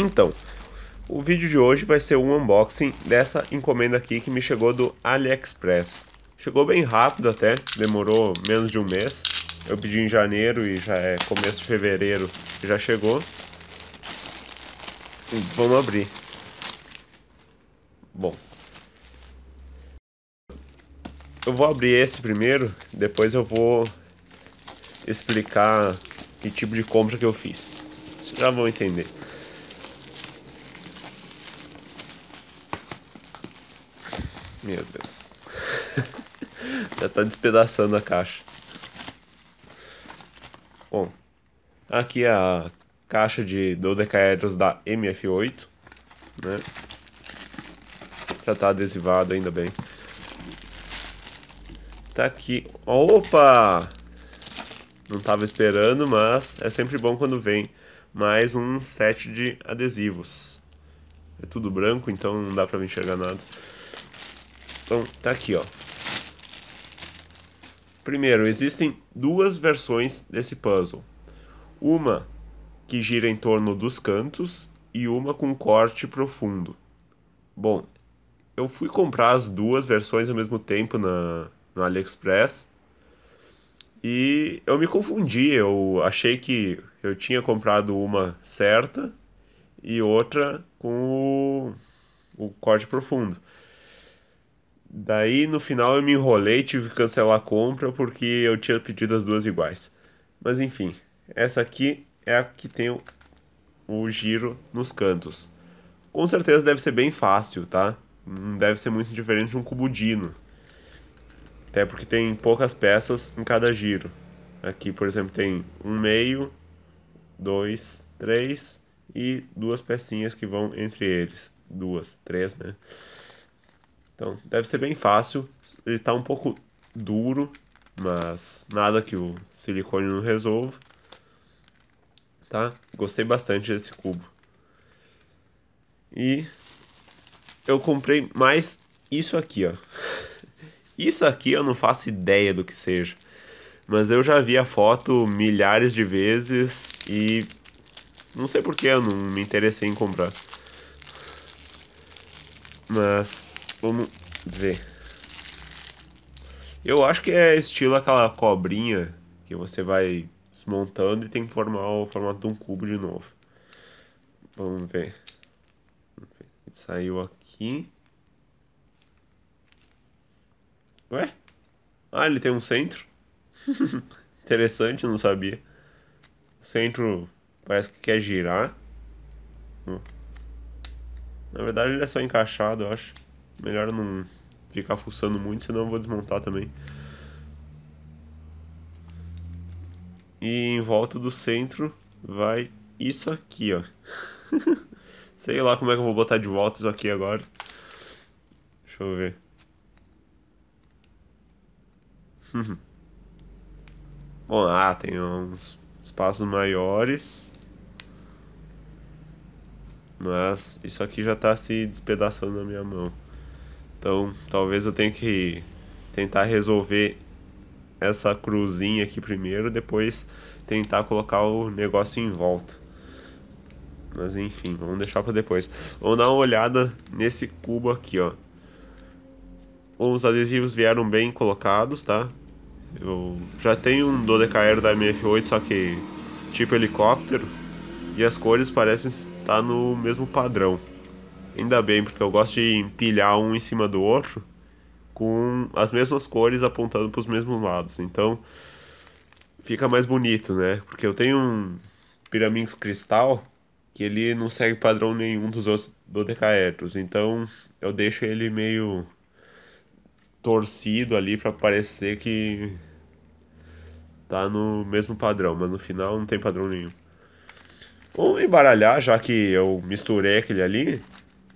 Então, o vídeo de hoje vai ser um unboxing dessa encomenda aqui que me chegou do AliExpress. Chegou bem rápido até, demorou menos de um mês. Eu pedi em janeiro e já é começo de fevereiro já chegou. vamos abrir. Bom. Eu vou abrir esse primeiro, depois eu vou explicar que tipo de compra que eu fiz. Vocês já vão entender. Meu Deus. Já tá despedaçando a caixa. Bom, aqui é a caixa de dodecaedros da MF8, né? Já tá adesivado, ainda bem. Tá aqui. Opa! Não tava esperando, mas é sempre bom quando vem mais um set de adesivos. É tudo branco, então não dá pra me enxergar nada. Então, tá aqui, ó. Primeiro, existem duas versões desse puzzle. Uma que gira em torno dos cantos e uma com corte profundo. Bom, eu fui comprar as duas versões ao mesmo tempo na, no AliExpress e eu me confundi. Eu achei que eu tinha comprado uma certa e outra com o, o corte profundo. Daí no final eu me enrolei, tive que cancelar a compra porque eu tinha pedido as duas iguais. Mas enfim, essa aqui é a que tem o, o giro nos cantos. Com certeza deve ser bem fácil, tá? Não hum, deve ser muito diferente de um cubudino. Até porque tem poucas peças em cada giro. Aqui, por exemplo, tem um meio, dois, três e duas pecinhas que vão entre eles. Duas, três, né? Então, deve ser bem fácil. Ele tá um pouco duro, mas nada que o silicone não resolva. Tá? Gostei bastante desse cubo. E eu comprei mais isso aqui, ó. Isso aqui eu não faço ideia do que seja. Mas eu já vi a foto milhares de vezes e não sei porque eu não me interessei em comprar. Mas Vamos ver. Eu acho que é estilo aquela cobrinha que você vai desmontando e tem que formar o formato de um cubo de novo. Vamos ver. saiu aqui. Ué? Ah, ele tem um centro? Interessante, não sabia. O centro parece que quer girar. Na verdade ele é só encaixado, eu acho. Melhor não ficar fuçando muito, senão eu vou desmontar também. E em volta do centro vai isso aqui, ó. Sei lá como é que eu vou botar de volta isso aqui agora. Deixa eu ver. Bom, ah, tem uns espaços maiores. Mas isso aqui já tá se despedaçando na minha mão. Então, talvez eu tenha que tentar resolver essa cruzinha aqui primeiro, depois tentar colocar o negócio em volta. Mas enfim, vamos deixar para depois. Vamos dar uma olhada nesse cubo aqui, ó. Os adesivos vieram bem colocados, tá? Eu já tenho um Dodecaero da MF8, só que tipo helicóptero. E as cores parecem estar no mesmo padrão. Ainda bem, porque eu gosto de empilhar um em cima do outro com as mesmas cores apontando para os mesmos lados. Então fica mais bonito, né? Porque eu tenho um Pyraminx Cristal que ele não segue padrão nenhum dos outros dodecaedros. Então eu deixo ele meio torcido ali para parecer que tá no mesmo padrão, mas no final não tem padrão nenhum. Vamos embaralhar, já que eu misturei aquele ali.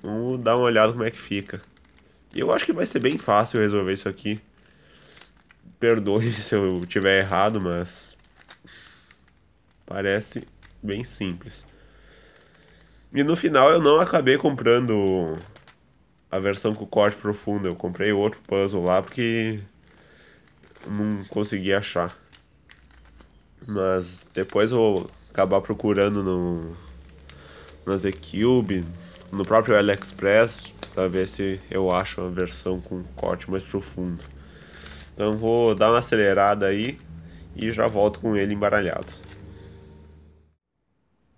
Vamos dar uma olhada como é que fica. Eu acho que vai ser bem fácil resolver isso aqui. Perdoe se eu tiver errado, mas... Parece bem simples. E no final eu não acabei comprando a versão com corte profundo. Eu comprei outro puzzle lá porque não consegui achar. Mas depois eu vou acabar procurando no, nas e no próprio AliExpress para ver se eu acho uma versão com corte mais profundo. Então vou dar uma acelerada aí e já volto com ele embaralhado.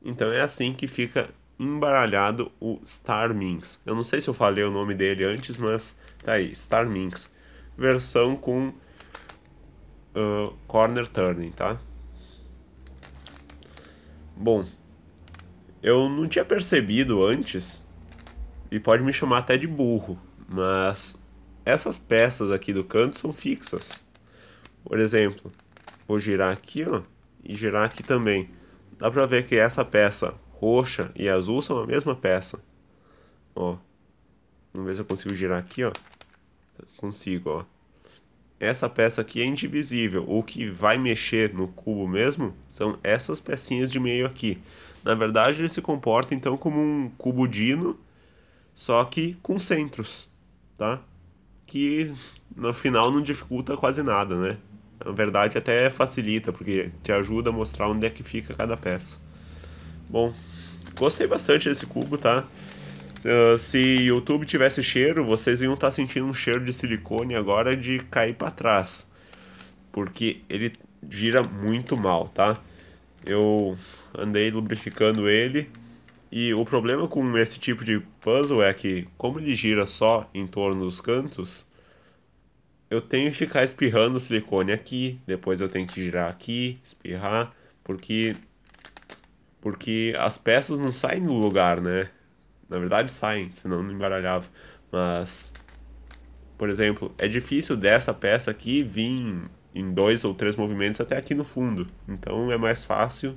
Então é assim que fica embaralhado o Star Minx. Eu não sei se eu falei o nome dele antes, mas tá aí, Star Minx. Versão com uh, corner turning, tá? Bom, eu não tinha percebido antes, e pode me chamar até de burro, mas essas peças aqui do canto são fixas. Por exemplo, vou girar aqui ó, e girar aqui também. Dá pra ver que essa peça roxa e azul são a mesma peça. Ó, vamos ver se eu consigo girar aqui, ó. Consigo, ó essa peça aqui é indivisível. O que vai mexer no cubo mesmo são essas pecinhas de meio aqui. Na verdade, ele se comporta então como um cubo dino, só que com centros, tá? Que no final não dificulta quase nada, né? Na verdade, até facilita, porque te ajuda a mostrar onde é que fica cada peça. Bom, gostei bastante desse cubo, tá? Ah, se YouTube tivesse cheiro, vocês iam estar tá sentindo um cheiro de silicone agora de cair para trás. Porque ele gira muito mal, tá? Eu andei lubrificando ele. E o problema com esse tipo de puzzle é que, como ele gira só em torno dos cantos, eu tenho que ficar espirrando silicone aqui, depois eu tenho que girar aqui, espirrar, porque porque as peças não saem do lugar, né? Na verdade saem, senão não embaralhava. Mas, por exemplo, é difícil dessa peça aqui vir em dois ou três movimentos até aqui no fundo. Então é mais fácil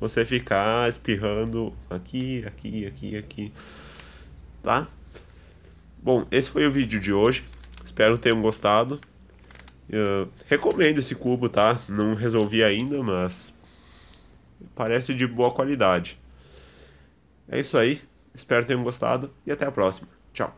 você ficar espirrando aqui, aqui, aqui, aqui. Tá? Bom, esse foi o vídeo de hoje. Espero que tenham gostado. Eu recomendo esse cubo, tá? Não resolvi ainda, mas parece de boa qualidade. É isso aí. Espero que tenham gostado e até a próxima. Tchau!